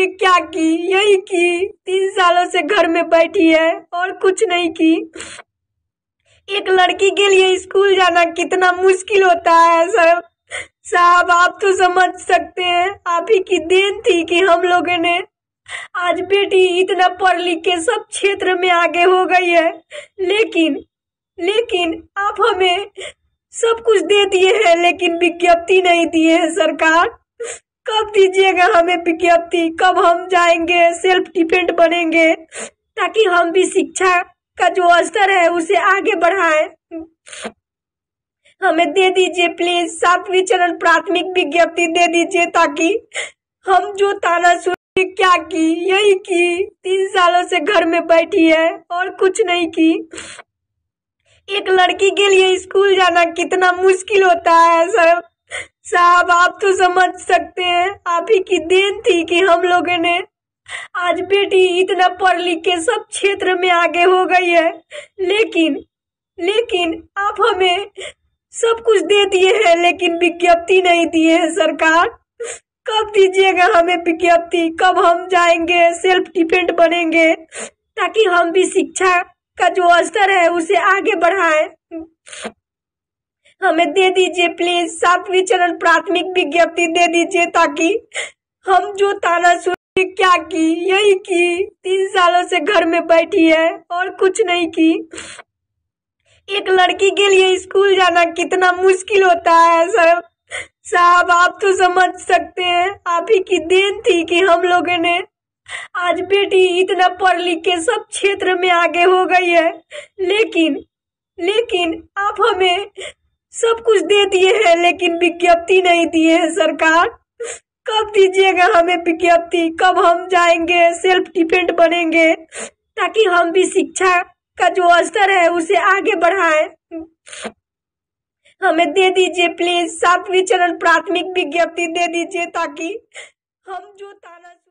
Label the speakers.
Speaker 1: क्या की यही की तीन सालों से घर में बैठी है और कुछ नहीं की एक लड़की के लिए स्कूल जाना कितना मुश्किल होता है सर साहब आप तो समझ सकते हैं आप ही की देन थी कि हम लोगों ने आज बेटी इतना पढ़ लिख के सब क्षेत्र में आगे हो गई है लेकिन लेकिन आप हमें सब कुछ दे दिए हैं लेकिन विज्ञप्ति नहीं दिए है सरकार कब दीजिएगा हमें विज्ञप्ति कब हम जाएंगे सेल्फ डिफेंड बनेंगे ताकि हम भी शिक्षा का जो स्तर है उसे आगे बढ़ाएं हमें दे दीजिए प्लीज सातवीं चरण प्राथमिक विज्ञप्ति दे दीजिए ताकि हम जो ताना सुन क्या की यही की तीन सालों से घर में बैठी है और कुछ नहीं की एक लड़की के लिए स्कूल जाना कितना मुश्किल होता है सर साहब आप तो समझ सकते हैं आप ही की देन थी कि हम लोगों ने आज बेटी इतना पढ़ लिख के सब क्षेत्र में आगे हो गई है लेकिन लेकिन आप हमें सब कुछ दे दिए हैं लेकिन विज्ञप्ति नहीं दिए है सरकार कब दीजिएगा हमें विज्ञप्ति कब हम जाएंगे सेल्फ डिपेंड बनेंगे ताकि हम भी शिक्षा का जो स्तर है उसे आगे बढ़ाएं हमें दे दीजिए प्लीज सातवीं चरण प्राथमिक विज्ञप्ति दे दीजिए ताकि हम जो ताना सुन क्या की यही की तीन सालों से घर में बैठी है और कुछ नहीं की एक लड़की के लिए स्कूल जाना कितना मुश्किल होता है सर साहब आप तो समझ सकते हैं आप ही की देन थी कि हम लोगों ने आज बेटी इतना पढ़ लिख के सब क्षेत्र में आगे हो गई है लेकिन लेकिन आप हमें सब कुछ दे दिए हैं लेकिन विज्ञप्ति नहीं दिए हैं सरकार कब दीजिएगा हमें विज्ञप्ति कब हम जाएंगे सेल्फ डिफेंड बनेंगे ताकि हम भी शिक्षा का जो स्तर है उसे आगे बढ़ाएं हमें दे दीजिए प्लीज सातवीं चरण प्राथमिक विज्ञप्ति दे दीजिए ताकि हम जो ताला